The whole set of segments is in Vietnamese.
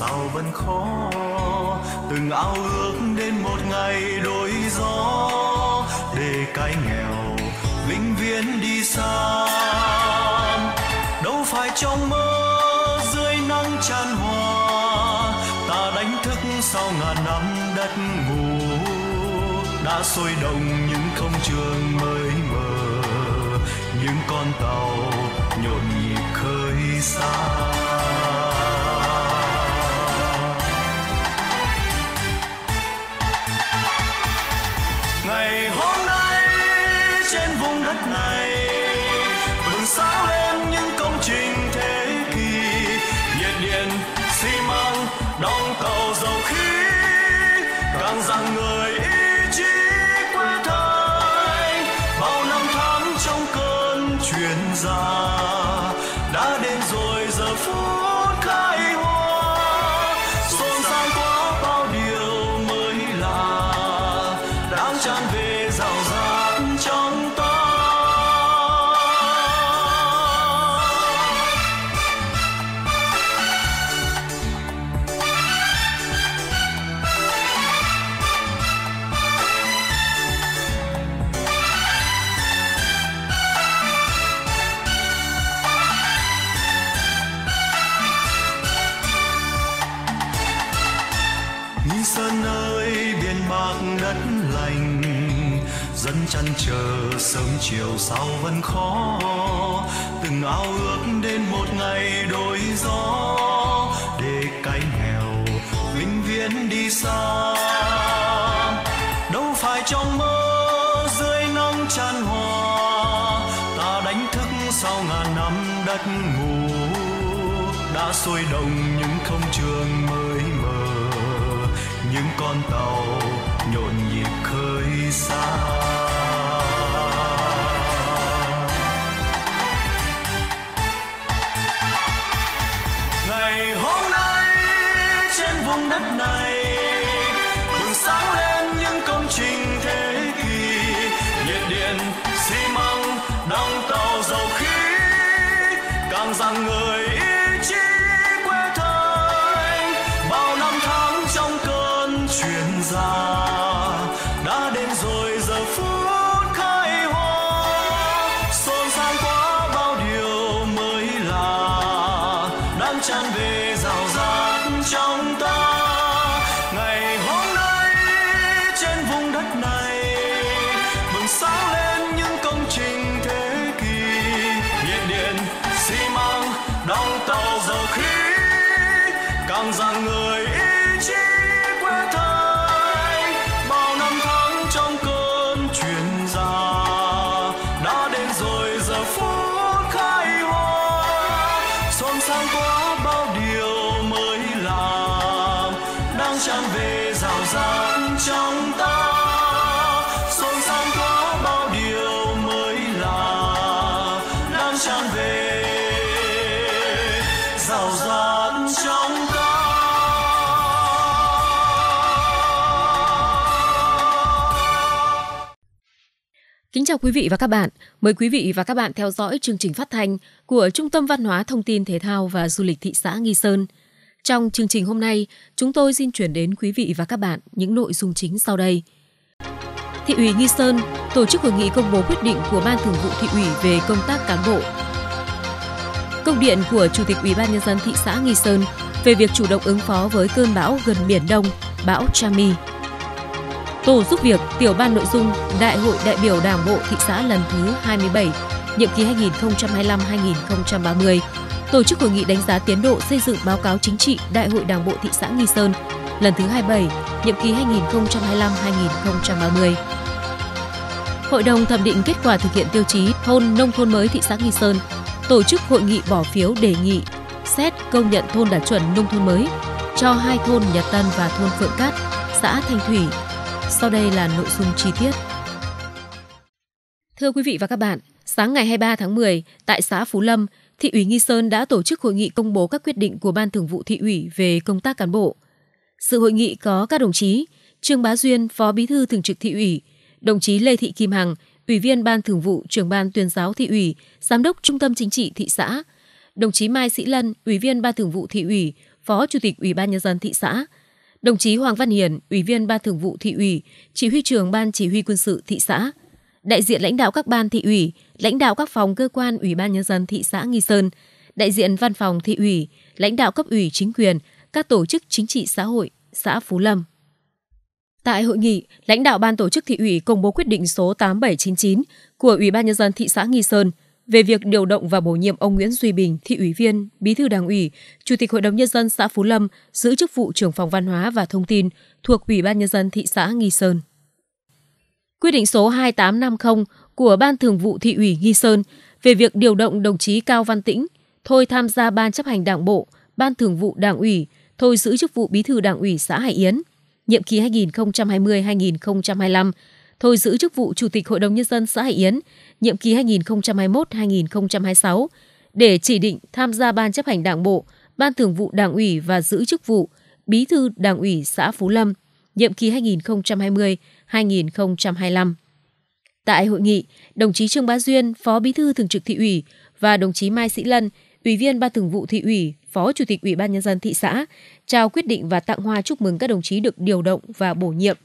sao vẫn khó từng ao ước đến một ngày đổi gió để cái nghèo vĩnh viễn đi xa đâu phải trong mơ dưới nắng tràn hòa ta đánh thức sau ngàn năm đất ngủ đã sôi động những không trường mới mờ những con tàu nhộn nhịp khơi xa chiều sau vẫn khó từng ao ước đến một ngày đổi gió để cái nghèo vĩnh viễn đi xa đâu phải trong mơ dưới nắng tràn hòa ta đánh thức sau ngàn năm đất ngủ đã sôi động những không trường mới mờ những con tàu nhộn nhịp khơi xa 방울 vọng rằng người chào quý vị và các bạn. Mời quý vị và các bạn theo dõi chương trình phát thanh của Trung tâm Văn hóa Thông tin Thể thao và Du lịch thị xã Nghi Sơn. Trong chương trình hôm nay, chúng tôi xin chuyển đến quý vị và các bạn những nội dung chính sau đây. Thị ủy Nghi Sơn tổ chức hội nghị công bố quyết định của Ban Thường vụ Thị ủy về công tác cán bộ. Công điện của Chủ tịch Ủy ban nhân dân thị xã Nghi Sơn về việc chủ động ứng phó với cơn bão gần biển Đông, bão Chami. Tổ giúp việc tiểu ban nội dung Đại hội đại biểu Đảng bộ thị xã lần thứ 27, nhiệm kỳ 2025-2030. Tổ chức hội nghị đánh giá tiến độ xây dựng báo cáo chính trị Đại hội Đảng bộ thị xã Nghi Sơn lần thứ 27, nhiệm kỳ 2025-2030. Hội đồng thẩm định kết quả thực hiện tiêu chí thôn nông thôn mới thị xã Nghi Sơn tổ chức hội nghị bỏ phiếu đề nghị xét công nhận thôn đạt chuẩn nông thôn mới cho hai thôn Nhật Tân và thôn Phượng Cát, xã Thanh Thủy, sau đây là nội dung chi tiết. Thưa quý vị và các bạn, sáng ngày 23 tháng 10, tại xã Phú Lâm, Thị ủy Nghi Sơn đã tổ chức hội nghị công bố các quyết định của Ban Thường vụ Thị ủy về công tác cán bộ. Sự hội nghị có các đồng chí Trương Bá Duyên, Phó Bí thư Thường trực Thị ủy, đồng chí Lê Thị Kim Hằng, Ủy viên Ban Thường vụ, Trưởng ban Tuyên giáo Thị ủy, Giám đốc Trung tâm Chính trị thị xã, đồng chí Mai Sĩ Lân, Ủy viên Ban Thường vụ Thị ủy, Phó Chủ tịch Ủy ban nhân dân thị xã, đồng chí Hoàng Văn Hiền, Ủy viên Ban Thường vụ Thị ủy, Chỉ huy trưởng Ban Chỉ huy Quân sự thị xã, đại diện lãnh đạo các ban thị ủy, lãnh đạo các phòng cơ quan Ủy ban Nhân dân thị xã Nghi Sơn, đại diện văn phòng thị ủy, lãnh đạo cấp ủy chính quyền, các tổ chức chính trị xã hội, xã Phú Lâm. Tại hội nghị, lãnh đạo ban tổ chức thị ủy công bố quyết định số 8799 của Ủy ban nhân dân thị xã Nghi Sơn về việc điều động và bổ nhiệm ông Nguyễn Duy Bình, thị ủy viên, bí thư đảng ủy, chủ tịch hội đồng nhân dân xã Phú Lâm giữ chức vụ trưởng phòng văn hóa và thông tin thuộc Ủy ban nhân dân thị xã Nghi Sơn. Quyết định số 2850 của Ban Thường vụ thị ủy Nghi Sơn về việc điều động đồng chí Cao Văn Tĩnh thôi tham gia ban chấp hành đảng bộ, ban thường vụ đảng ủy, thôi giữ chức vụ bí thư đảng ủy xã Hải Yến, nhiệm kỳ 2020-2025 thôi giữ chức vụ Chủ tịch Hội đồng Nhân dân xã Hải Yến, nhiệm kỳ 2021-2026, để chỉ định tham gia Ban chấp hành Đảng Bộ, Ban Thường vụ Đảng ủy và giữ chức vụ Bí thư Đảng ủy xã Phú Lâm, nhiệm kỳ 2020-2025. Tại hội nghị, đồng chí Trương Bá Duyên, Phó Bí thư Thường trực Thị ủy và đồng chí Mai Sĩ Lân, Ủy viên Ban Thường vụ Thị ủy, Phó Chủ tịch Ủy ban Nhân dân thị xã, trao quyết định và tặng hoa chúc mừng các đồng chí được điều động và bổ nhiệm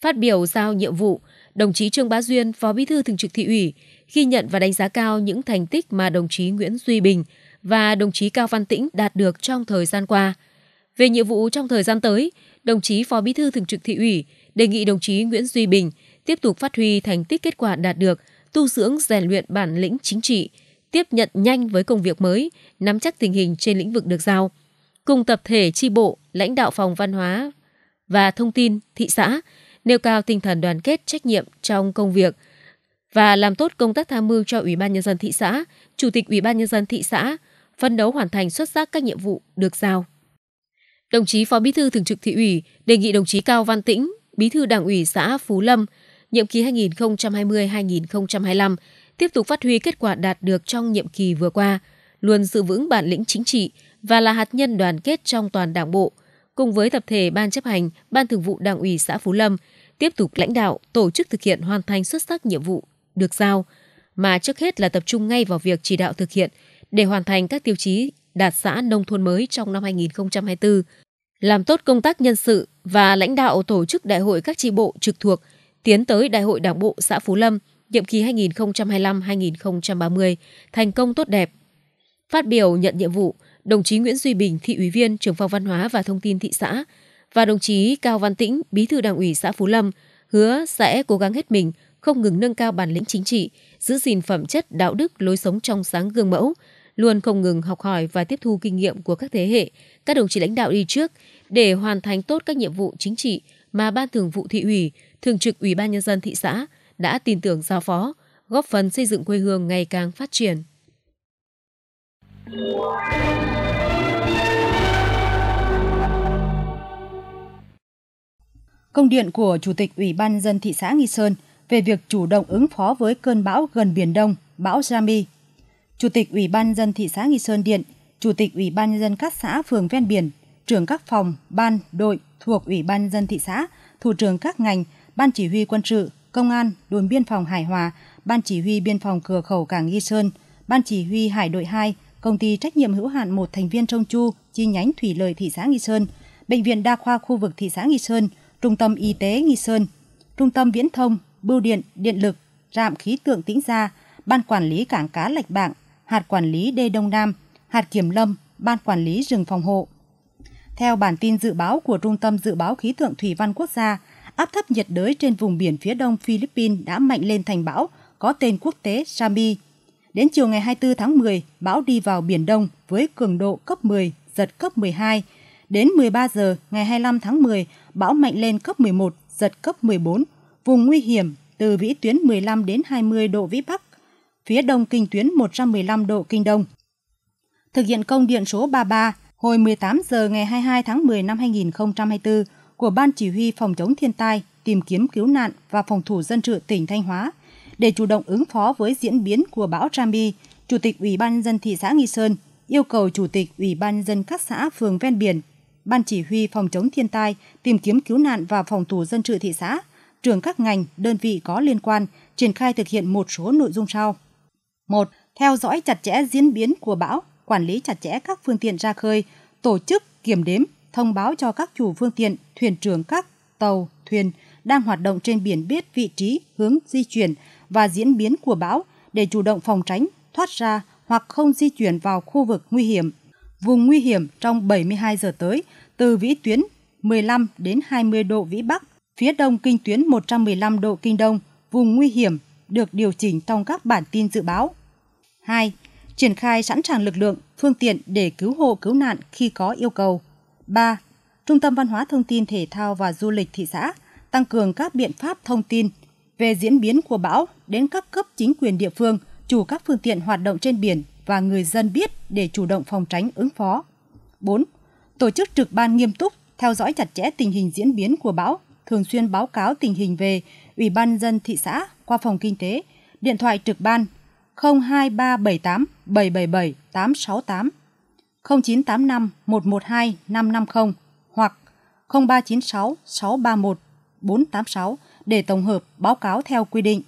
Phát biểu giao nhiệm vụ, đồng chí Trương Bá Duyên, Phó Bí thư Thường trực Thị ủy, ghi nhận và đánh giá cao những thành tích mà đồng chí Nguyễn Duy Bình và đồng chí Cao Văn Tĩnh đạt được trong thời gian qua. Về nhiệm vụ trong thời gian tới, đồng chí Phó Bí thư Thường trực Thị ủy đề nghị đồng chí Nguyễn Duy Bình tiếp tục phát huy thành tích kết quả đạt được, tu dưỡng rèn luyện bản lĩnh chính trị, tiếp nhận nhanh với công việc mới, nắm chắc tình hình trên lĩnh vực được giao. Cùng tập thể tri bộ, lãnh đạo phòng văn hóa và thông tin thị xã nêu cao tinh thần đoàn kết trách nhiệm trong công việc và làm tốt công tác tham mưu cho Ủy ban nhân dân thị xã, Chủ tịch Ủy ban nhân dân thị xã, phân đấu hoàn thành xuất sắc các nhiệm vụ được giao. Đồng chí Phó Bí thư Thường trực Thị ủy đề nghị đồng chí Cao Văn Tĩnh, Bí thư Đảng ủy xã Phú Lâm, nhiệm kỳ 2020-2025 tiếp tục phát huy kết quả đạt được trong nhiệm kỳ vừa qua, luôn giữ vững bản lĩnh chính trị và là hạt nhân đoàn kết trong toàn Đảng bộ, cùng với tập thể Ban chấp hành, Ban thường vụ Đảng ủy xã Phú Lâm tiếp tục lãnh đạo, tổ chức thực hiện hoàn thành xuất sắc nhiệm vụ được giao, mà trước hết là tập trung ngay vào việc chỉ đạo thực hiện để hoàn thành các tiêu chí đạt xã nông thôn mới trong năm 2024, làm tốt công tác nhân sự và lãnh đạo tổ chức đại hội các tri bộ trực thuộc tiến tới đại hội Đảng bộ xã Phú Lâm nhiệm kỳ 2025-2030 thành công tốt đẹp. Phát biểu nhận nhiệm vụ, đồng chí Nguyễn Duy Bình, thị ủy viên, trưởng phòng văn hóa và thông tin thị xã và đồng chí Cao Văn Tĩnh, bí thư đảng ủy xã Phú Lâm, hứa sẽ cố gắng hết mình, không ngừng nâng cao bản lĩnh chính trị, giữ gìn phẩm chất đạo đức lối sống trong sáng gương mẫu, luôn không ngừng học hỏi và tiếp thu kinh nghiệm của các thế hệ, các đồng chí lãnh đạo đi trước để hoàn thành tốt các nhiệm vụ chính trị mà Ban Thường vụ thị ủy, Thường trực Ủy ban nhân dân thị xã đã tin tưởng giao phó, góp phần xây dựng quê hương ngày càng phát triển. Công điện của Chủ tịch Ủy ban dân thị xã Nghi Sơn về việc chủ động ứng phó với cơn bão gần Biển Đông, bão Jami. Chủ tịch Ủy ban dân thị xã Nghi Sơn điện, Chủ tịch Ủy ban dân các xã phường ven biển, trưởng các phòng, ban, đội thuộc Ủy ban dân thị xã, thủ trưởng các ngành, ban chỉ huy quân sự, công an, đồn biên phòng Hải Hòa, ban chỉ huy biên phòng cửa khẩu cảng Nghi Sơn, ban chỉ huy Hải đội 2, công ty trách nhiệm hữu hạn một thành viên Trông Chu, chi nhánh Thủy Lợi thị xã Nghi Sơn, bệnh viện đa khoa khu vực thị xã Nghi Sơn, trung tâm y tế Nghi Sơn, trung tâm viễn thông, bưu điện, điện lực, trạm khí tượng Tĩnh Gia, ban quản lý cảng cá Lạch Bạng, hạt quản lý đê Đông Nam, hạt kiểm lâm, ban quản lý rừng phòng hộ. Theo bản tin dự báo của Trung tâm Dự báo Khí tượng Thủy văn Quốc gia, áp thấp nhiệt đới trên vùng biển phía đông Philippines đã mạnh lên thành bão có tên quốc tế Sami. Đến chiều ngày 24 tháng 10, bão đi vào Biển Đông với cường độ cấp 10, giật cấp 12. Đến 13 giờ ngày 25 tháng 10, bão mạnh lên cấp 11, giật cấp 14, vùng nguy hiểm từ vĩ tuyến 15 đến 20 độ vĩ Bắc, phía đông kinh tuyến 115 độ kinh Đông. Thực hiện công điện số 33 hồi 18 giờ ngày 22 tháng 10 năm 2024 của Ban Chỉ huy Phòng chống thiên tai, tìm kiếm cứu nạn và phòng thủ dân sự tỉnh Thanh Hóa để chủ động ứng phó với diễn biến của bão Rami, Chủ tịch Ủy ban dân thị xã Nghi Sơn yêu cầu Chủ tịch Ủy ban dân các xã phường ven biển, Ban chỉ huy phòng chống thiên tai, tìm kiếm cứu nạn và phòng thủ dân sự thị xã, trưởng các ngành, đơn vị có liên quan triển khai thực hiện một số nội dung sau. 1. Theo dõi chặt chẽ diễn biến của bão, quản lý chặt chẽ các phương tiện ra khơi, tổ chức kiểm đếm, thông báo cho các chủ phương tiện, thuyền trưởng các tàu, thuyền đang hoạt động trên biển biết vị trí, hướng di chuyển, và diễn biến của bão để chủ động phòng tránh, thoát ra hoặc không di chuyển vào khu vực nguy hiểm. Vùng nguy hiểm trong 72 giờ tới từ vĩ tuyến 15 đến 20 độ vĩ Bắc, phía đông kinh tuyến 115 độ kinh đông, vùng nguy hiểm được điều chỉnh trong các bản tin dự báo. 2. Triển khai sẵn sàng lực lượng, phương tiện để cứu hộ cứu nạn khi có yêu cầu. 3. Trung tâm Văn hóa Thông tin Thể thao và Du lịch thị xã tăng cường các biện pháp thông tin về diễn biến của bão đến các cấp chính quyền địa phương, chủ các phương tiện hoạt động trên biển và người dân biết để chủ động phòng tránh ứng phó. 4. Tổ chức trực ban nghiêm túc, theo dõi chặt chẽ tình hình diễn biến của bão, thường xuyên báo cáo tình hình về Ủy ban dân thị xã qua phòng kinh tế, điện thoại trực ban 02378 777 868 0985 112 550 hoặc 0396 631 486 để tổng hợp báo cáo theo quy định.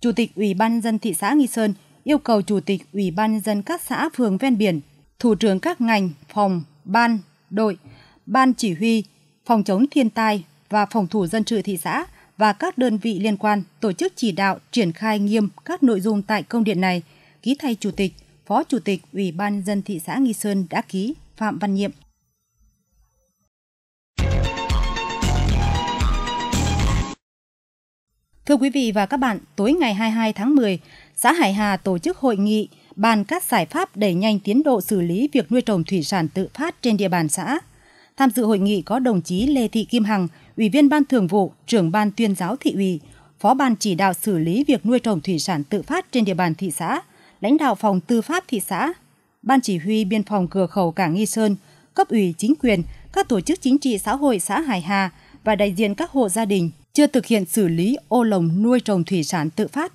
Chủ tịch Ủy ban dân thị xã Nghi Sơn yêu cầu Chủ tịch Ủy ban dân các xã phường ven biển, thủ trưởng các ngành, phòng, ban, đội, ban chỉ huy, phòng chống thiên tai và phòng thủ dân sự thị xã và các đơn vị liên quan tổ chức chỉ đạo triển khai nghiêm các nội dung tại công điện này, ký thay Chủ tịch, Phó Chủ tịch Ủy ban dân thị xã Nghi Sơn đã ký Phạm Văn Nhiệm. Thưa quý vị và các bạn, tối ngày 22 tháng 10, xã Hải Hà tổ chức hội nghị bàn các giải pháp đẩy nhanh tiến độ xử lý việc nuôi trồng thủy sản tự phát trên địa bàn xã. Tham dự hội nghị có đồng chí Lê Thị Kim Hằng, Ủy viên Ban Thường vụ, trưởng Ban tuyên giáo thị ủy, Phó Ban chỉ đạo xử lý việc nuôi trồng thủy sản tự phát trên địa bàn thị xã, lãnh đạo phòng tư pháp thị xã, Ban chỉ huy biên phòng cửa khẩu cảng Nghi Sơn, cấp ủy chính quyền, các tổ chức chính trị xã hội xã Hải Hà và đại diện các hộ gia đình, chưa thực hiện xử lý ô lồng nuôi trồng thủy sản tự phát,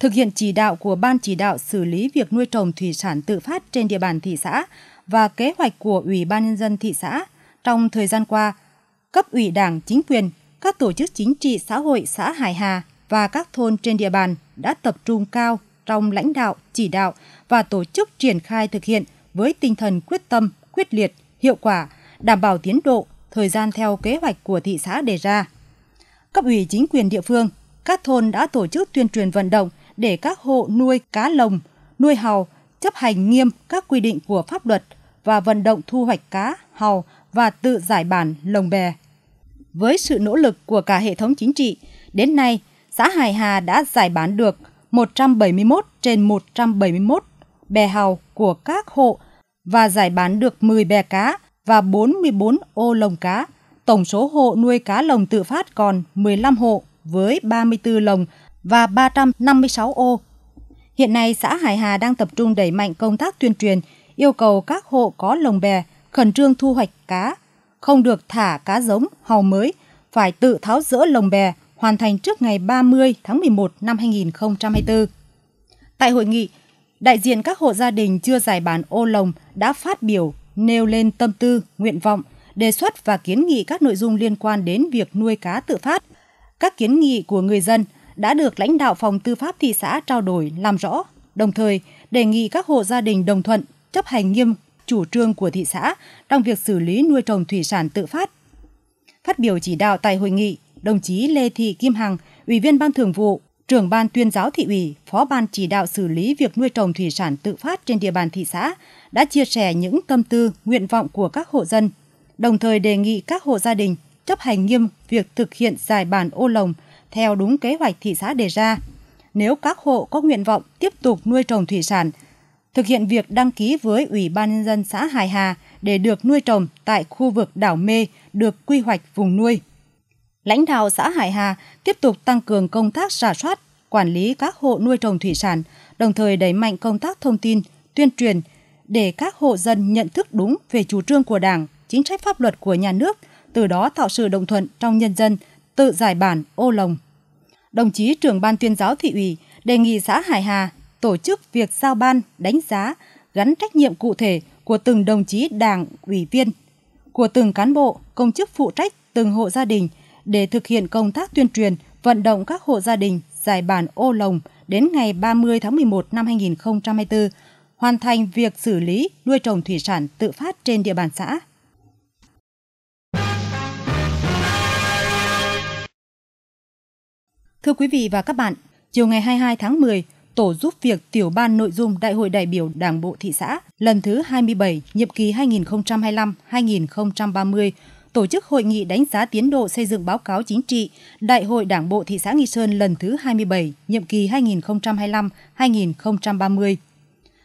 thực hiện chỉ đạo của Ban chỉ đạo xử lý việc nuôi trồng thủy sản tự phát trên địa bàn thị xã và kế hoạch của Ủy ban Nhân dân thị xã. Trong thời gian qua, cấp ủy đảng, chính quyền, các tổ chức chính trị xã hội xã Hải Hà và các thôn trên địa bàn đã tập trung cao trong lãnh đạo, chỉ đạo và tổ chức triển khai thực hiện với tinh thần quyết tâm, quyết liệt, hiệu quả, đảm bảo tiến độ, thời gian theo kế hoạch của thị xã đề ra cấp ủy chính quyền địa phương, các thôn đã tổ chức tuyên truyền vận động để các hộ nuôi cá lồng, nuôi hàu chấp hành nghiêm các quy định của pháp luật và vận động thu hoạch cá, hàu và tự giải bản lồng bè. Với sự nỗ lực của cả hệ thống chính trị, đến nay xã Hải Hà đã giải bán được 171 trên 171 bè hàu của các hộ và giải bán được 10 bè cá và 44 ô lồng cá tổng số hộ nuôi cá lồng tự phát còn 15 hộ với 34 lồng và 356 ô. Hiện nay, xã Hải Hà đang tập trung đẩy mạnh công tác tuyên truyền, yêu cầu các hộ có lồng bè khẩn trương thu hoạch cá, không được thả cá giống, hàu mới, phải tự tháo rỡ lồng bè, hoàn thành trước ngày 30 tháng 11 năm 2024. Tại hội nghị, đại diện các hộ gia đình chưa giải bán ô lồng đã phát biểu nêu lên tâm tư, nguyện vọng – đề xuất và kiến nghị các nội dung liên quan đến việc nuôi cá tự phát. Các kiến nghị của người dân đã được lãnh đạo phòng tư pháp thị xã trao đổi làm rõ, đồng thời đề nghị các hộ gia đình đồng thuận chấp hành nghiêm chủ trương của thị xã trong việc xử lý nuôi trồng thủy sản tự phát. Phát biểu chỉ đạo tại hội nghị, đồng chí Lê Thị Kim Hằng, Ủy viên Ban Thường vụ, trưởng ban tuyên giáo thị ủy, phó ban chỉ đạo xử lý việc nuôi trồng thủy sản tự phát trên địa bàn thị xã đã chia sẻ những tâm tư, nguyện vọng của các hộ dân đồng thời đề nghị các hộ gia đình chấp hành nghiêm việc thực hiện giải bản ô lồng theo đúng kế hoạch thị xã đề ra. Nếu các hộ có nguyện vọng tiếp tục nuôi trồng thủy sản, thực hiện việc đăng ký với Ủy ban Nhân dân xã Hải Hà để được nuôi trồng tại khu vực đảo Mê được quy hoạch vùng nuôi. Lãnh đạo xã Hải Hà tiếp tục tăng cường công tác rà soát, quản lý các hộ nuôi trồng thủy sản, đồng thời đẩy mạnh công tác thông tin, tuyên truyền để các hộ dân nhận thức đúng về chủ trương của Đảng, chính sách pháp luật của nhà nước, từ đó tạo sự đồng thuận trong nhân dân, tự giải bản ô lồng. Đồng chí trưởng ban tuyên giáo thị ủy đề nghị xã Hải Hà tổ chức việc giao ban, đánh giá, gắn trách nhiệm cụ thể của từng đồng chí đảng ủy viên, của từng cán bộ, công chức phụ trách từng hộ gia đình để thực hiện công tác tuyên truyền, vận động các hộ gia đình giải bản ô lồng đến ngày 30 tháng 11 năm 2024, hoàn thành việc xử lý nuôi trồng thủy sản tự phát trên địa bàn xã. Thưa quý vị và các bạn, chiều ngày 22 tháng 10, Tổ giúp việc tiểu ban nội dung Đại hội đại biểu Đảng bộ thị xã lần thứ 27, nhiệm kỳ 2025-2030 tổ chức hội nghị đánh giá tiến độ xây dựng báo cáo chính trị Đại hội Đảng bộ thị xã Nghi Sơn lần thứ 27, nhiệm kỳ 2025-2030.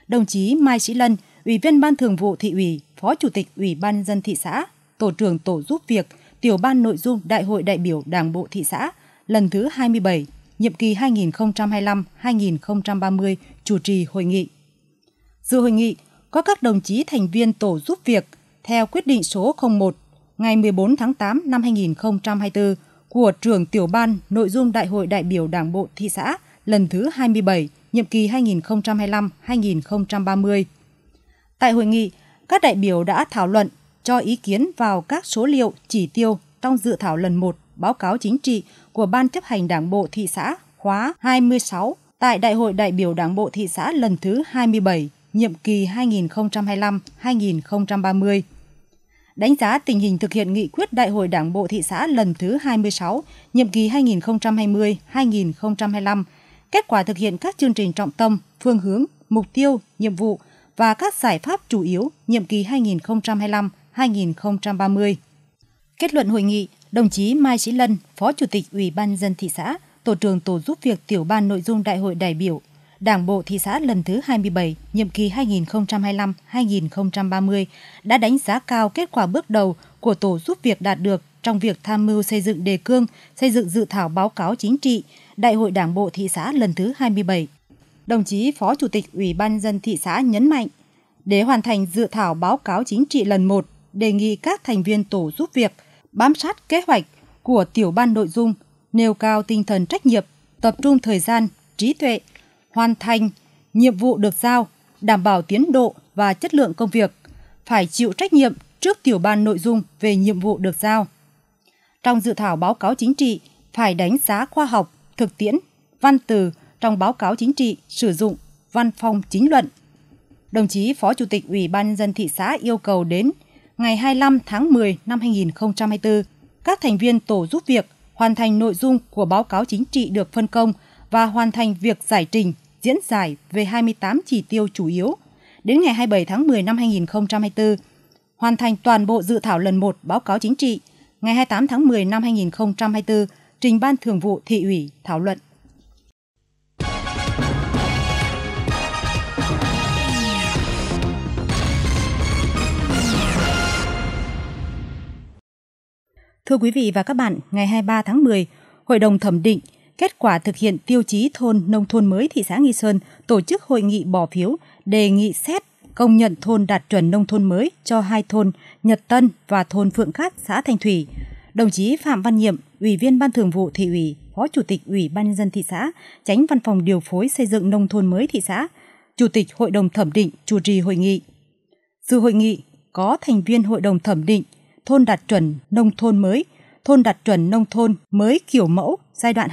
Đồng chí Mai Sĩ Lân, Ủy viên Ban Thường vụ thị ủy, Phó Chủ tịch Ủy ban dân thị xã, Tổ trưởng Tổ giúp việc, Tiểu ban nội dung Đại hội đại biểu Đảng bộ thị xã lần thứ 27, nhiệm kỳ 2025-2030 chủ trì hội nghị. Dự hội nghị có các đồng chí thành viên tổ giúp việc theo quyết định số 01 ngày 14 tháng 8 năm 2024 của trưởng tiểu ban nội dung đại hội đại biểu Đảng bộ thị xã lần thứ 27, nhiệm kỳ 2025-2030. Tại hội nghị, các đại biểu đã thảo luận cho ý kiến vào các số liệu chỉ tiêu trong dự thảo lần 1 báo cáo chính trị của Ban chấp hành Đảng bộ thị xã khóa 26 tại Đại hội đại biểu Đảng bộ thị xã lần thứ 27, nhiệm kỳ 2025-2030. Đánh giá tình hình thực hiện nghị quyết Đại hội Đảng bộ thị xã lần thứ 26, nhiệm kỳ 2020-2025, kết quả thực hiện các chương trình trọng tâm, phương hướng, mục tiêu, nhiệm vụ và các giải pháp chủ yếu nhiệm kỳ 2025-2030. Kết luận hội nghị, Đồng chí Mai Sĩ Lân, Phó Chủ tịch Ủy ban dân thị xã, Tổ trưởng Tổ giúp việc Tiểu ban Nội dung Đại hội đại biểu Đảng bộ thị xã lần thứ 27, nhiệm kỳ 2025-2030 đã đánh giá cao kết quả bước đầu của tổ giúp việc đạt được trong việc tham mưu xây dựng đề cương, xây dựng dự thảo báo cáo chính trị Đại hội Đảng bộ thị xã lần thứ 27. Đồng chí Phó Chủ tịch Ủy ban dân thị xã nhấn mạnh, để hoàn thành dự thảo báo cáo chính trị lần 1, đề nghị các thành viên tổ giúp việc – bám sát kế hoạch của tiểu ban nội dung, nêu cao tinh thần trách nhiệm, tập trung thời gian, trí tuệ, hoàn thành nhiệm vụ được giao, đảm bảo tiến độ và chất lượng công việc, phải chịu trách nhiệm trước tiểu ban nội dung về nhiệm vụ được giao. Trong dự thảo báo cáo chính trị phải đánh giá khoa học, thực tiễn, văn từ trong báo cáo chính trị sử dụng văn phòng chính luận. Đồng chí Phó Chủ tịch Ủy ban nhân dân thị xã yêu cầu đến ngày 25 tháng 10 năm 2024, các thành viên tổ giúp việc hoàn thành nội dung của báo cáo chính trị được phân công và hoàn thành việc giải trình, diễn giải về 28 chỉ tiêu chủ yếu. Đến ngày 27 tháng 10 năm 2024, hoàn thành toàn bộ dự thảo lần 1 báo cáo chính trị, ngày 28 tháng 10 năm 2024, trình Ban Thường vụ Thị ủy thảo luận. Thưa quý vị và các bạn, ngày 23 tháng 10, Hội đồng thẩm định kết quả thực hiện tiêu chí thôn nông thôn mới thị xã Nghi Sơn tổ chức hội nghị bỏ phiếu đề nghị xét công nhận thôn đạt chuẩn nông thôn mới cho hai thôn Nhật Tân và thôn Phượng Cát, xã Thanh Thủy. Đồng chí Phạm Văn Nhiệm, Ủy viên Ban Thường vụ Thị ủy, Phó Chủ tịch Ủy ban nhân dân thị xã, Tránh Văn phòng điều phối xây dựng nông thôn mới thị xã, Chủ tịch Hội đồng thẩm định chủ trì hội nghị. Dự hội nghị có thành viên Hội đồng thẩm định thôn đạt chuẩn nông thôn mới, thôn đạt chuẩn nông thôn mới kiểu mẫu giai đoạn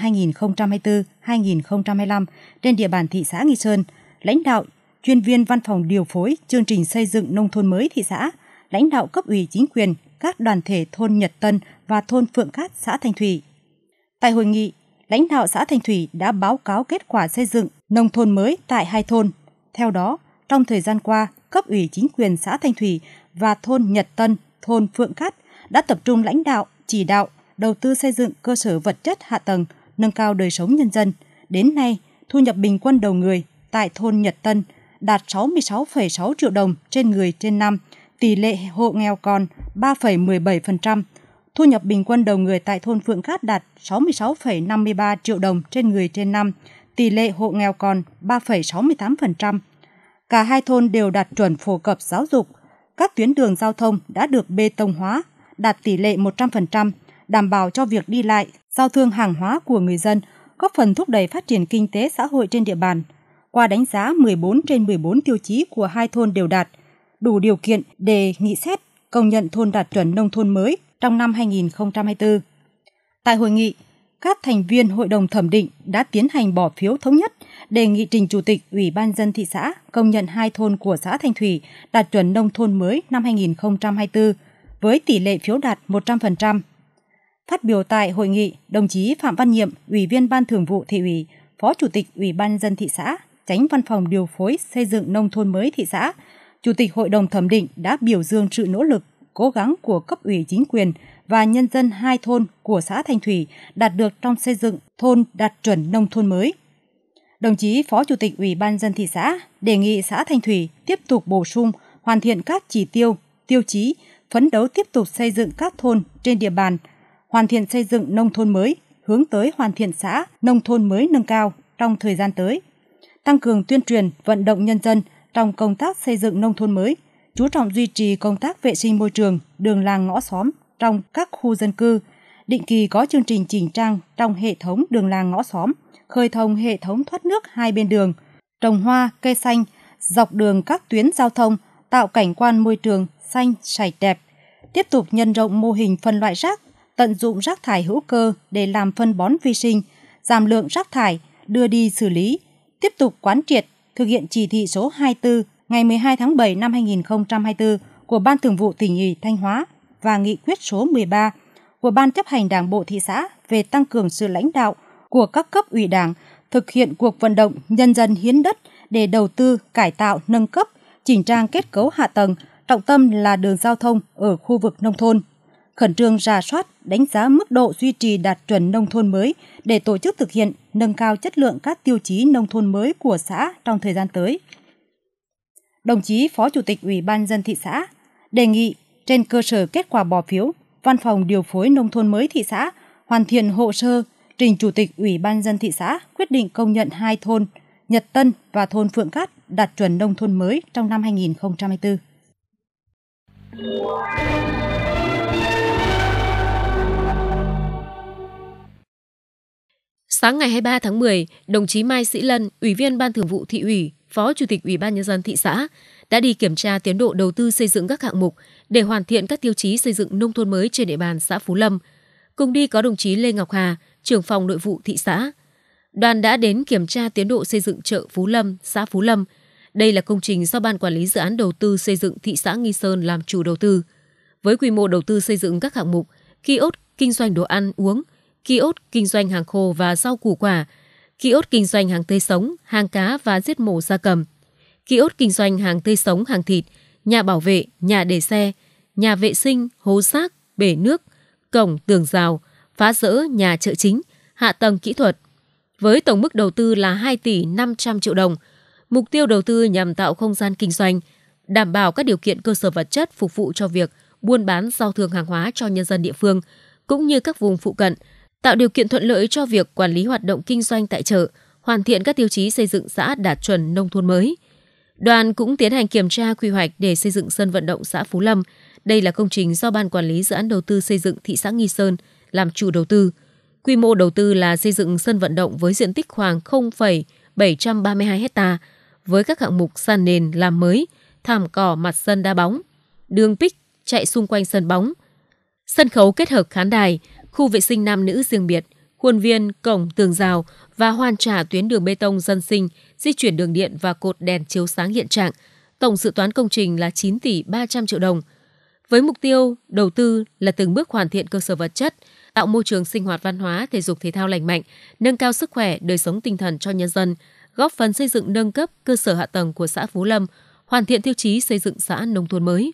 2024-2025 trên địa bàn thị xã Nghi Sơn, lãnh đạo, chuyên viên văn phòng điều phối chương trình xây dựng nông thôn mới thị xã, lãnh đạo cấp ủy chính quyền các đoàn thể thôn Nhật Tân và thôn Phượng Cát, xã thanh Thủy. Tại hội nghị, lãnh đạo xã thanh Thủy đã báo cáo kết quả xây dựng nông thôn mới tại hai thôn. Theo đó, trong thời gian qua, cấp ủy chính quyền xã Thanh Thủy và thôn Nhật Tân thôn Phượng Cát đã tập trung lãnh đạo, chỉ đạo, đầu tư xây dựng cơ sở vật chất hạ tầng, nâng cao đời sống nhân dân. Đến nay, thu nhập bình quân đầu người tại thôn Nhật Tân đạt 66,6 triệu đồng trên người trên năm, tỷ lệ hộ nghèo còn 3,17%. Thu nhập bình quân đầu người tại thôn Phượng Cát đạt 66,53 triệu đồng trên người trên năm, tỷ lệ hộ nghèo còn 3,68%. Cả hai thôn đều đạt chuẩn phổ cập giáo dục, các tuyến đường giao thông đã được bê tông hóa, đạt tỷ lệ 100%, đảm bảo cho việc đi lại, giao thương hàng hóa của người dân, góp phần thúc đẩy phát triển kinh tế xã hội trên địa bàn. Qua đánh giá 14 trên 14 tiêu chí của hai thôn đều đạt, đủ điều kiện để nghị xét công nhận thôn đạt chuẩn nông thôn mới trong năm 2024. Tại hội nghị, các thành viên hội đồng thẩm định đã tiến hành bỏ phiếu thống nhất – đề nghị trình Chủ tịch Ủy ban dân thị xã công nhận hai thôn của xã Thanh Thủy đạt chuẩn nông thôn mới năm 2024 với tỷ lệ phiếu đạt 100%. Phát biểu tại hội nghị, đồng chí Phạm Văn Nhiệm, Ủy viên Ban Thường vụ Thị ủy, Phó Chủ tịch Ủy ban dân thị xã, Tránh Văn phòng Điều phối Xây dựng Nông thôn mới thị xã, Chủ tịch Hội đồng Thẩm định đã biểu dương sự nỗ lực, cố gắng của cấp ủy chính quyền và nhân dân hai thôn của xã Thanh Thủy đạt được trong xây dựng thôn đạt chuẩn nông thôn mới đồng chí Phó Chủ tịch Ủy ban dân thị xã đề nghị xã Thanh Thủy tiếp tục bổ sung, hoàn thiện các chỉ tiêu, tiêu chí, phấn đấu tiếp tục xây dựng các thôn trên địa bàn, hoàn thiện xây dựng nông thôn mới, hướng tới hoàn thiện xã nông thôn mới nâng cao trong thời gian tới. Tăng cường tuyên truyền, vận động nhân dân trong công tác xây dựng nông thôn mới, chú trọng duy trì công tác vệ sinh môi trường, đường làng ngõ xóm trong các khu dân cư, định kỳ có chương trình chỉnh trang trong hệ thống đường làng ngõ xóm – khơi thông hệ thống thoát nước hai bên đường, trồng hoa, cây xanh, dọc đường các tuyến giao thông, tạo cảnh quan môi trường xanh, sạch đẹp. Tiếp tục nhân rộng mô hình phân loại rác, tận dụng rác thải hữu cơ để làm phân bón vi sinh, giảm lượng rác thải, đưa đi xử lý. Tiếp tục quán triệt, thực hiện chỉ thị số 24 ngày 12 tháng 7 năm 2024 của Ban Thường vụ tỉnh ủy Thanh Hóa và nghị quyết số 13 của Ban chấp hành Đảng bộ thị xã về tăng cường sự lãnh đạo của các cấp ủy đảng thực hiện cuộc vận động nhân dân hiến đất để đầu tư cải tạo nâng cấp chỉnh trang kết cấu hạ tầng trọng tâm là đường giao thông ở khu vực nông thôn khẩn trương ra soát đánh giá mức độ duy trì đạt chuẩn nông thôn mới để tổ chức thực hiện nâng cao chất lượng các tiêu chí nông thôn mới của xã trong thời gian tới đồng chí phó chủ tịch ủy ban dân thị xã đề nghị trên cơ sở kết quả bỏ phiếu văn phòng điều phối nông thôn mới thị xã hoàn thiện hồ sơ trình Chủ tịch Ủy ban dân thị xã quyết định công nhận hai thôn Nhật Tân và thôn Phượng Cát đạt chuẩn nông thôn mới trong năm 2024. Sáng ngày 23 tháng 10, đồng chí Mai Sĩ Lân, Ủy viên Ban Thường vụ Thị ủy, Phó Chủ tịch Ủy ban Nhân dân thị xã, đã đi kiểm tra tiến độ đầu tư xây dựng các hạng mục để hoàn thiện các tiêu chí xây dựng nông thôn mới trên địa bàn xã Phú Lâm. Cùng đi có đồng chí Lê Ngọc Hà, trưởng phòng nội vụ thị xã. Đoàn đã đến kiểm tra tiến độ xây dựng chợ Phú Lâm, xã Phú Lâm. Đây là công trình do Ban Quản lý Dự án Đầu tư xây dựng thị xã Nghi Sơn làm chủ đầu tư. Với quy mô đầu tư xây dựng các hạng mục, kiosk kinh doanh đồ ăn uống, kiosk kinh doanh hàng khô và rau củ quả, kiosk kinh doanh hàng tươi sống, hàng cá và giết mổ gia cầm, kiosk kinh doanh hàng tươi sống, hàng thịt, nhà bảo vệ, nhà để xe, nhà vệ sinh, hố rác, bể nước, cổng, tường rào, phá rỡ nhà chợ chính, hạ tầng kỹ thuật. Với tổng mức đầu tư là 2 tỷ 500 triệu đồng, mục tiêu đầu tư nhằm tạo không gian kinh doanh, đảm bảo các điều kiện cơ sở vật chất phục vụ cho việc buôn bán giao thương hàng hóa cho nhân dân địa phương, cũng như các vùng phụ cận, tạo điều kiện thuận lợi cho việc quản lý hoạt động kinh doanh tại chợ, hoàn thiện các tiêu chí xây dựng xã đạt chuẩn nông thôn mới. Đoàn cũng tiến hành kiểm tra quy hoạch để xây dựng sân vận động xã Phú Lâm. Đây là công trình do Ban Quản lý Dự án Đầu tư Xây dựng thị xã Nghi Sơn – làm chủ đầu tư. Quy mô đầu tư là xây dựng sân vận động với diện tích khoảng 0,732 ha, với các hạng mục sàn nền làm mới, thảm cỏ mặt sân đá bóng, đường pitch chạy xung quanh sân bóng, sân khấu kết hợp khán đài, khu vệ sinh nam nữ riêng biệt, khuôn viên, cổng, tường rào và hoàn trả tuyến đường bê tông dân sinh, di chuyển đường điện và cột đèn chiếu sáng hiện trạng. Tổng dự toán công trình là 9 tỷ 300 triệu đồng. Với mục tiêu đầu tư là từng bước hoàn thiện cơ sở vật chất, tạo môi trường sinh hoạt văn hóa, thể dục thể thao lành mạnh, nâng cao sức khỏe, đời sống tinh thần cho nhân dân, góp phần xây dựng nâng cấp cơ sở hạ tầng của xã Phú Lâm, hoàn thiện tiêu chí xây dựng xã nông thôn mới.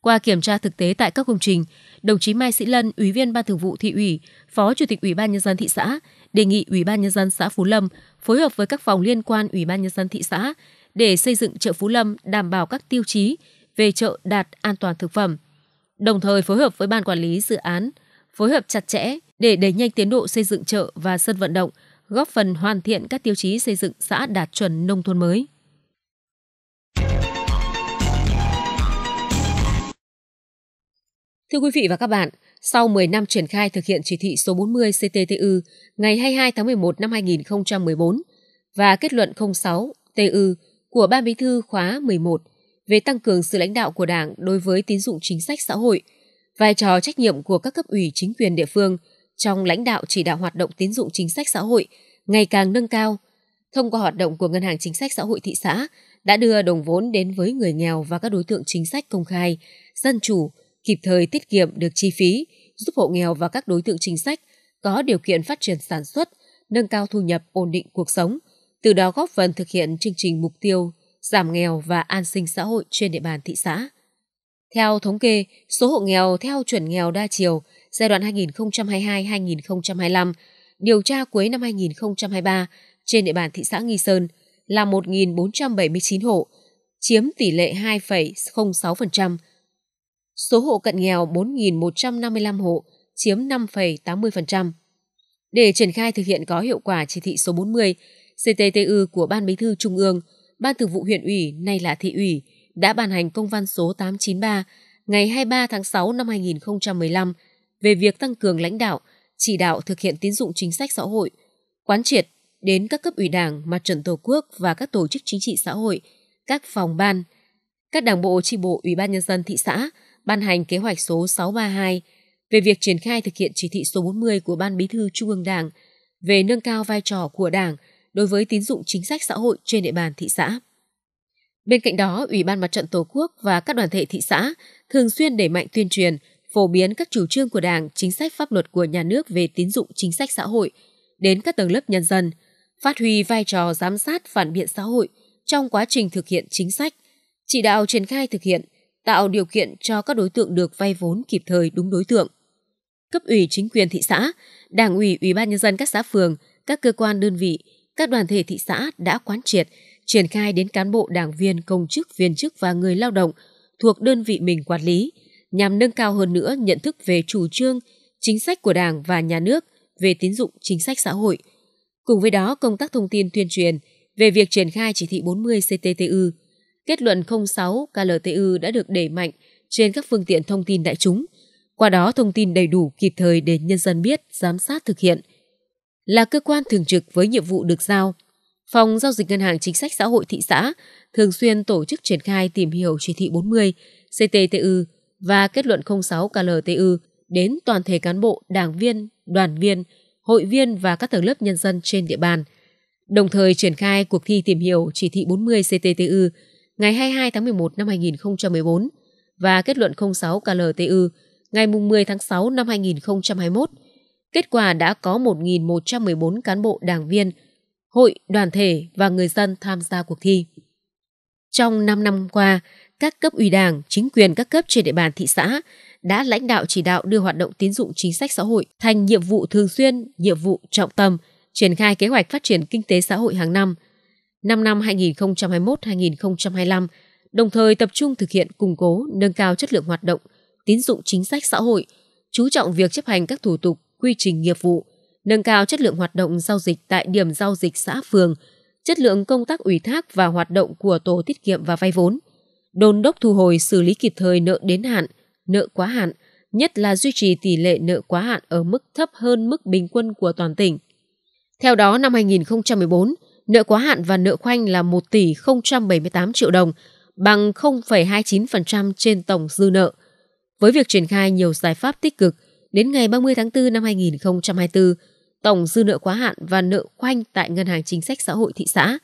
Qua kiểm tra thực tế tại các công trình, đồng chí Mai Sĩ Lân, Ủy viên Ban Thường vụ thị ủy, Phó Chủ tịch Ủy ban nhân dân thị xã, đề nghị Ủy ban nhân dân xã Phú Lâm phối hợp với các phòng liên quan Ủy ban nhân dân thị xã để xây dựng chợ Phú Lâm đảm bảo các tiêu chí về chợ đạt an toàn thực phẩm. Đồng thời phối hợp với ban quản lý dự án phối hợp chặt chẽ để đẩy nhanh tiến độ xây dựng chợ và sân vận động, góp phần hoàn thiện các tiêu chí xây dựng xã đạt chuẩn nông thôn mới. Thưa quý vị và các bạn, sau 10 năm triển khai thực hiện chỉ thị số 40 CTTU ngày 22 tháng 11 năm 2014 và kết luận 06 TU của Ban Bí thư khóa 11 về tăng cường sự lãnh đạo của Đảng đối với tín dụng chính sách xã hội – vai trò trách nhiệm của các cấp ủy chính quyền địa phương trong lãnh đạo chỉ đạo hoạt động tín dụng chính sách xã hội ngày càng nâng cao. Thông qua hoạt động của Ngân hàng Chính sách Xã hội thị xã đã đưa đồng vốn đến với người nghèo và các đối tượng chính sách công khai, dân chủ, kịp thời tiết kiệm được chi phí, giúp hộ nghèo và các đối tượng chính sách có điều kiện phát triển sản xuất, nâng cao thu nhập ổn định cuộc sống, từ đó góp phần thực hiện chương trình mục tiêu giảm nghèo và an sinh xã hội trên địa bàn thị xã. Theo thống kê, số hộ nghèo theo chuẩn nghèo đa chiều giai đoạn 2022-2025, điều tra cuối năm 2023 trên địa bàn thị xã Nghi Sơn là 1.479 hộ, chiếm tỷ lệ 2,06%. Số hộ cận nghèo 4.155 hộ, chiếm 5,80%. Để triển khai thực hiện có hiệu quả chỉ thị số 40 CTTU của Ban Bí thư Trung ương, Ban Thường vụ huyện ủy nay là thị ủy, đã ban hành công văn số 893 ngày 23 tháng 6 năm 2015 về việc tăng cường lãnh đạo, chỉ đạo thực hiện tín dụng chính sách xã hội, quán triệt đến các cấp ủy đảng, mặt trận tổ quốc và các tổ chức chính trị xã hội, các phòng ban, các đảng bộ tri bộ Ủy ban Nhân dân thị xã ban hành kế hoạch số 632 về việc triển khai thực hiện chỉ thị số 40 của Ban Bí thư Trung ương Đảng về nâng cao vai trò của Đảng đối với tín dụng chính sách xã hội trên địa bàn thị xã. Bên cạnh đó, Ủy ban Mặt trận Tổ quốc và các đoàn thể thị xã thường xuyên đẩy mạnh tuyên truyền, phổ biến các chủ trương của Đảng, chính sách pháp luật của nhà nước về tín dụng chính sách xã hội đến các tầng lớp nhân dân, phát huy vai trò giám sát phản biện xã hội trong quá trình thực hiện chính sách, chỉ đạo triển khai thực hiện, tạo điều kiện cho các đối tượng được vay vốn kịp thời đúng đối tượng. Cấp ủy chính quyền thị xã, Đảng ủy, Ủy ban nhân dân các xã phường, các cơ quan đơn vị, các đoàn thể thị xã đã quán triệt triển khai đến cán bộ đảng viên, công chức, viên chức và người lao động thuộc đơn vị mình quản lý, nhằm nâng cao hơn nữa nhận thức về chủ trương, chính sách của Đảng và nhà nước về tín dụng chính sách xã hội. Cùng với đó, công tác thông tin tuyên truyền về việc triển khai chỉ thị 40 CTTU, kết luận 06 KLTU đã được đẩy mạnh trên các phương tiện thông tin đại chúng, qua đó thông tin đầy đủ kịp thời để nhân dân biết, giám sát thực hiện. Là cơ quan thường trực với nhiệm vụ được giao, Phòng giao dịch Ngân hàng Chính sách Xã hội thị xã thường xuyên tổ chức triển khai tìm hiểu chỉ thị 40 CTTU và kết luận 06 KLTU đến toàn thể cán bộ, đảng viên, đoàn viên, hội viên và các tầng lớp nhân dân trên địa bàn. Đồng thời triển khai cuộc thi tìm hiểu chỉ thị 40 CTTU ngày 22 tháng 11 năm 2014 và kết luận 06 KLTU ngày 10 tháng 6 năm 2021. Kết quả đã có 1.114 cán bộ đảng viên, hội, đoàn thể và người dân tham gia cuộc thi. Trong 5 năm qua, các cấp ủy đảng, chính quyền các cấp trên địa bàn thị xã đã lãnh đạo chỉ đạo đưa hoạt động tín dụng chính sách xã hội thành nhiệm vụ thường xuyên, nhiệm vụ trọng tâm, triển khai kế hoạch phát triển kinh tế xã hội hàng năm. Năm năm 2021-2025, đồng thời tập trung thực hiện củng cố, nâng cao chất lượng hoạt động, tín dụng chính sách xã hội, chú trọng việc chấp hành các thủ tục, quy trình nghiệp vụ, nâng cao chất lượng hoạt động giao dịch tại điểm giao dịch xã phường, chất lượng công tác ủy thác và hoạt động của tổ tiết kiệm và vay vốn, đôn đốc thu hồi xử lý kịp thời nợ đến hạn, nợ quá hạn, nhất là duy trì tỷ lệ nợ quá hạn ở mức thấp hơn mức bình quân của toàn tỉnh. Theo đó, năm 2014, nợ quá hạn và nợ khoanh là 1 tỷ 078 triệu đồng, bằng 0,29% trên tổng dư nợ. Với việc triển khai nhiều giải pháp tích cực, đến ngày 30 tháng 4 năm 2024, tổng dư nợ quá hạn và nợ khoanh tại Ngân hàng Chính sách Xã hội thị xã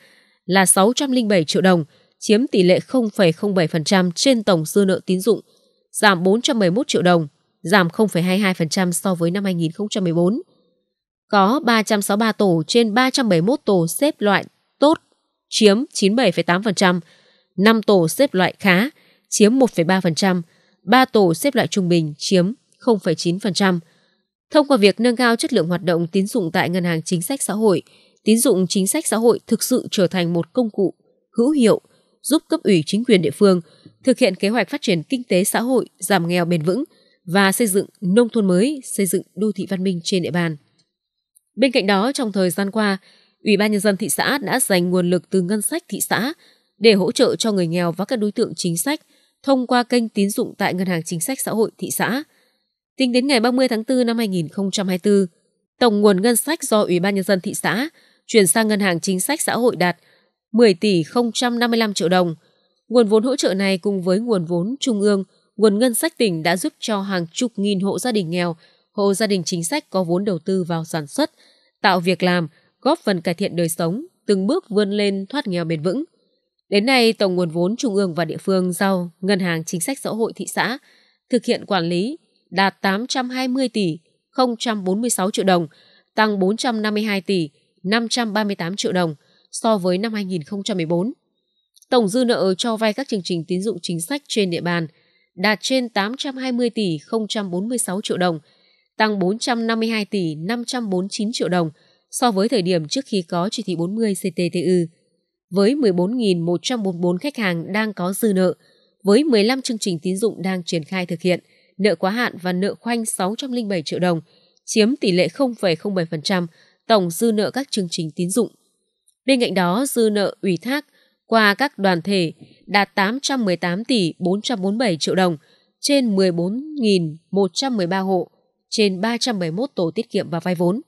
là 607 triệu đồng, chiếm tỷ lệ 0,07% trên tổng dư nợ tín dụng, giảm 411 triệu đồng, giảm 0,22% so với năm 2014. Có 363 tổ trên 371 tổ xếp loại tốt, chiếm 97,8%, 5 tổ xếp loại khá, chiếm 1,3%, 3 tổ xếp loại trung bình, chiếm 0,9%. Thông qua việc nâng cao chất lượng hoạt động tín dụng tại ngân hàng chính sách xã hội, tín dụng chính sách xã hội thực sự trở thành một công cụ hữu hiệu giúp cấp ủy chính quyền địa phương thực hiện kế hoạch phát triển kinh tế xã hội, giảm nghèo bền vững và xây dựng nông thôn mới, xây dựng đô thị văn minh trên địa bàn. Bên cạnh đó, trong thời gian qua, Ủy ban nhân dân thị xã đã dành nguồn lực từ ngân sách thị xã để hỗ trợ cho người nghèo và các đối tượng chính sách thông qua kênh tín dụng tại Ngân hàng Chính sách Xã hội thị xã. Tính đến ngày 30 tháng 4 năm 2024, tổng nguồn ngân sách do Ủy ban Nhân dân thị xã chuyển sang Ngân hàng Chính sách Xã hội đạt 10 tỷ 055 triệu đồng. Nguồn vốn hỗ trợ này cùng với nguồn vốn trung ương, nguồn ngân sách tỉnh đã giúp cho hàng chục nghìn hộ gia đình nghèo, hộ gia đình chính sách có vốn đầu tư vào sản xuất, tạo việc làm, góp phần cải thiện đời sống, từng bước vươn lên thoát nghèo bền vững. Đến nay, tổng nguồn vốn trung ương và địa phương giao Ngân hàng Chính sách Xã hội thị xã thực hiện quản lý đạt 820 tỷ 046 triệu đồng, tăng 452 tỷ 538 triệu đồng so với năm 2014. Tổng dư nợ cho vay các chương trình tín dụng chính sách trên địa bàn đạt trên 820 tỷ 046 triệu đồng, tăng 452 tỷ 549 triệu đồng so với thời điểm trước khi có chỉ thị 40 CTTU. Với 14.144 khách hàng đang có dư nợ, với 15 chương trình tín dụng đang triển khai thực hiện – nợ quá hạn và nợ khoanh 607 triệu đồng, chiếm tỷ lệ 0,07% tổng dư nợ các chương trình tín dụng. Bên cạnh đó, dư nợ ủy thác qua các đoàn thể đạt 818 tỷ 447 triệu đồng trên 14.113 hộ, trên 371 tổ tiết kiệm và vay vốn,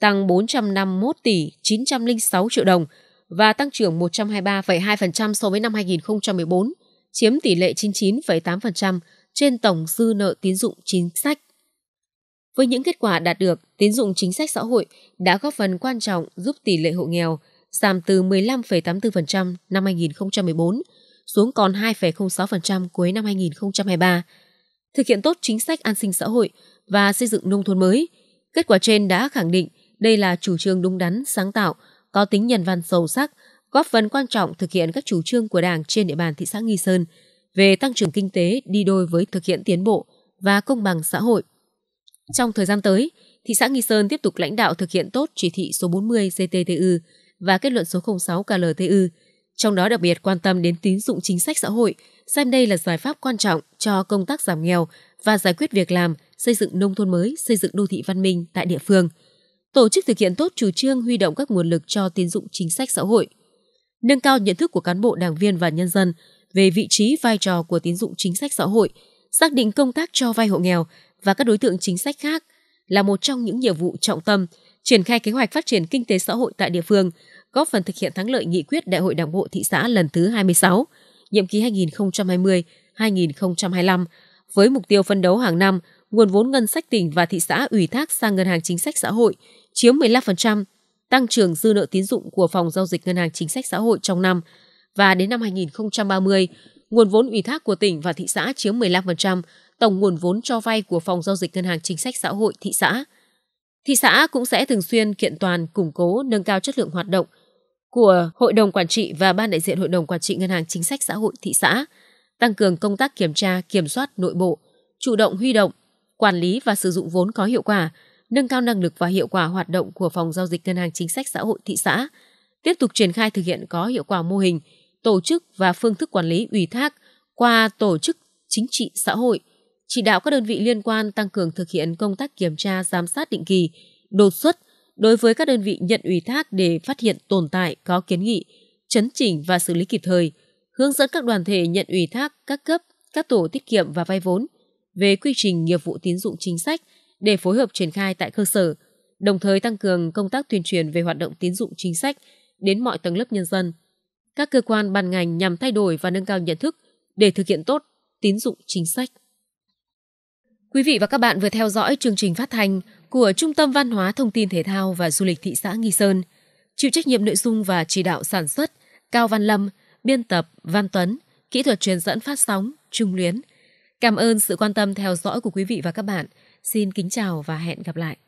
tăng 451 tỷ 906 triệu đồng và tăng trưởng 123,2% so với năm 2014, chiếm tỷ lệ 99,8% trên tổng dư nợ tín dụng chính sách. Với những kết quả đạt được, tín dụng chính sách xã hội đã góp phần quan trọng giúp tỷ lệ hộ nghèo giảm từ 15,84% năm 2014 xuống còn 2,06% cuối năm 2023. Thực hiện tốt chính sách an sinh xã hội và xây dựng nông thôn mới, kết quả trên đã khẳng định đây là chủ trương đúng đắn, sáng tạo, có tính nhân văn sâu sắc, góp phần quan trọng thực hiện các chủ trương của Đảng trên địa bàn thị xã Nghi Sơn – về tăng trưởng kinh tế đi đôi với thực hiện tiến bộ và công bằng xã hội. Trong thời gian tới, thị xã Nghi Sơn tiếp tục lãnh đạo thực hiện tốt chỉ thị số 40 CTTU và kết luận số 06 KLTU, trong đó đặc biệt quan tâm đến tín dụng chính sách xã hội, xem đây là giải pháp quan trọng cho công tác giảm nghèo và giải quyết việc làm, xây dựng nông thôn mới, xây dựng đô thị văn minh tại địa phương. Tổ chức thực hiện tốt chủ trương huy động các nguồn lực cho tín dụng chính sách xã hội. Nâng cao nhận thức của cán bộ đảng viên và nhân dân về vị trí vai trò của tín dụng chính sách xã hội, xác định công tác cho vay hộ nghèo và các đối tượng chính sách khác là một trong những nhiệm vụ trọng tâm, triển khai kế hoạch phát triển kinh tế xã hội tại địa phương, góp phần thực hiện thắng lợi nghị quyết Đại hội Đảng bộ thị xã lần thứ 26, nhiệm kỳ 2020-2025 với mục tiêu phân đấu hàng năm nguồn vốn ngân sách tỉnh và thị xã ủy thác sang ngân hàng chính sách xã hội chiếm 15%, tăng trưởng dư nợ tín dụng của phòng giao dịch ngân hàng chính sách xã hội trong năm và đến năm 2030, nguồn vốn ủy thác của tỉnh và thị xã chiếm 15% tổng nguồn vốn cho vay của Phòng Giao dịch Ngân hàng Chính sách Xã hội thị xã. Thị xã cũng sẽ thường xuyên kiện toàn, củng cố, nâng cao chất lượng hoạt động của Hội đồng Quản trị và Ban đại diện Hội đồng Quản trị Ngân hàng Chính sách Xã hội thị xã, tăng cường công tác kiểm tra, kiểm soát nội bộ, chủ động huy động, quản lý và sử dụng vốn có hiệu quả, nâng cao năng lực và hiệu quả hoạt động của Phòng Giao dịch Ngân hàng Chính sách Xã hội thị xã, tiếp tục triển khai thực hiện có hiệu quả mô hình – tổ chức và phương thức quản lý ủy thác qua tổ chức chính trị xã hội, chỉ đạo các đơn vị liên quan tăng cường thực hiện công tác kiểm tra giám sát định kỳ, đột xuất đối với các đơn vị nhận ủy thác để phát hiện tồn tại có kiến nghị, chấn chỉnh và xử lý kịp thời, hướng dẫn các đoàn thể nhận ủy thác các cấp, các tổ tiết kiệm và vay vốn về quy trình nghiệp vụ tín dụng chính sách để phối hợp triển khai tại cơ sở, đồng thời tăng cường công tác tuyên truyền về hoạt động tín dụng chính sách đến mọi tầng lớp nhân dân các cơ quan ban ngành nhằm thay đổi và nâng cao nhận thức để thực hiện tốt tín dụng chính sách. Quý vị và các bạn vừa theo dõi chương trình phát thanh của Trung tâm Văn hóa Thông tin Thể thao và Du lịch thị xã Nghi Sơn. Chịu trách nhiệm nội dung và chỉ đạo sản xuất Cao Văn Lâm, biên tập Văn Tuấn, kỹ thuật truyền dẫn phát sóng Trung Luyến. Cảm ơn sự quan tâm theo dõi của quý vị và các bạn. Xin kính chào và hẹn gặp lại.